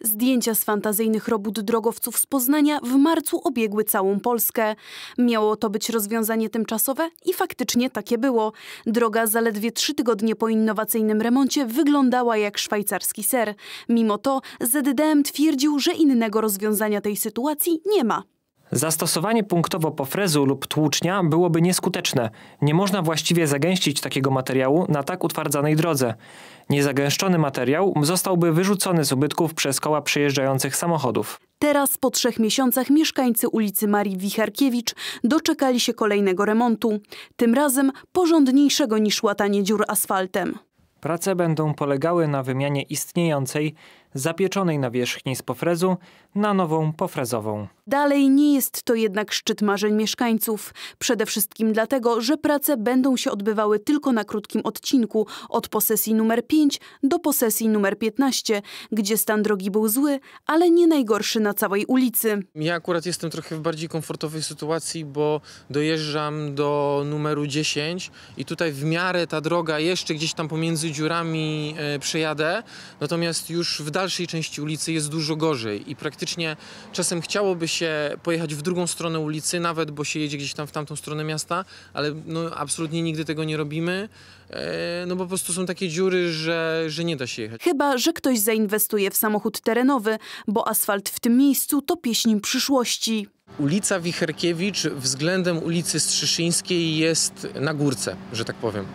Zdjęcia z fantazyjnych robót drogowców z Poznania w marcu obiegły całą Polskę. Miało to być rozwiązanie tymczasowe i faktycznie takie było. Droga zaledwie trzy tygodnie po innowacyjnym remoncie wyglądała jak szwajcarski ser. Mimo to ZDM twierdził, że innego rozwiązania tej sytuacji nie ma. Zastosowanie punktowo pofrezu lub tłucznia byłoby nieskuteczne. Nie można właściwie zagęścić takiego materiału na tak utwardzanej drodze. Niezagęszczony materiał zostałby wyrzucony z ubytków przez koła przejeżdżających samochodów. Teraz po trzech miesiącach mieszkańcy ulicy Marii Wicharkiewicz doczekali się kolejnego remontu, tym razem porządniejszego niż łatanie dziur asfaltem. Prace będą polegały na wymianie istniejącej zapieczonej na wierzchni z pofrezu na nową pofrezową. Dalej nie jest to jednak szczyt marzeń mieszkańców. Przede wszystkim dlatego, że prace będą się odbywały tylko na krótkim odcinku od posesji numer 5 do posesji numer 15, gdzie stan drogi był zły, ale nie najgorszy na całej ulicy. Ja akurat jestem trochę w bardziej komfortowej sytuacji, bo dojeżdżam do numeru 10 i tutaj w miarę ta droga jeszcze gdzieś tam pomiędzy dziurami e, przejadę, natomiast już w dalszym dalszej części ulicy jest dużo gorzej i praktycznie czasem chciałoby się pojechać w drugą stronę ulicy, nawet bo się jedzie gdzieś tam w tamtą stronę miasta, ale no, absolutnie nigdy tego nie robimy, e, no bo po prostu są takie dziury, że, że nie da się jechać. Chyba, że ktoś zainwestuje w samochód terenowy, bo asfalt w tym miejscu to pieśń przyszłości. Ulica Wicherkiewicz względem ulicy Strzyszyńskiej jest na górce, że tak powiem.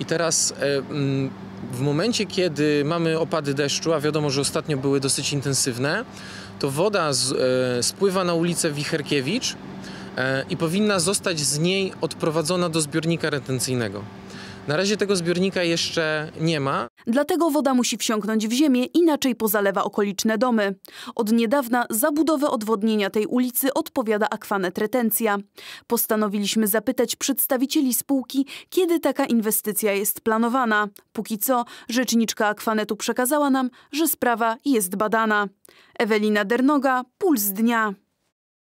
I teraz e, mm, w momencie, kiedy mamy opady deszczu, a wiadomo, że ostatnio były dosyć intensywne, to woda z, e, spływa na ulicę Wicherkiewicz e, i powinna zostać z niej odprowadzona do zbiornika retencyjnego. Na razie tego zbiornika jeszcze nie ma. Dlatego woda musi wsiąknąć w ziemię, inaczej pozalewa okoliczne domy. Od niedawna za budowę odwodnienia tej ulicy odpowiada Akwanet Retencja. Postanowiliśmy zapytać przedstawicieli spółki, kiedy taka inwestycja jest planowana. Póki co rzeczniczka Akwanetu przekazała nam, że sprawa jest badana. Ewelina Dernoga, Puls Dnia.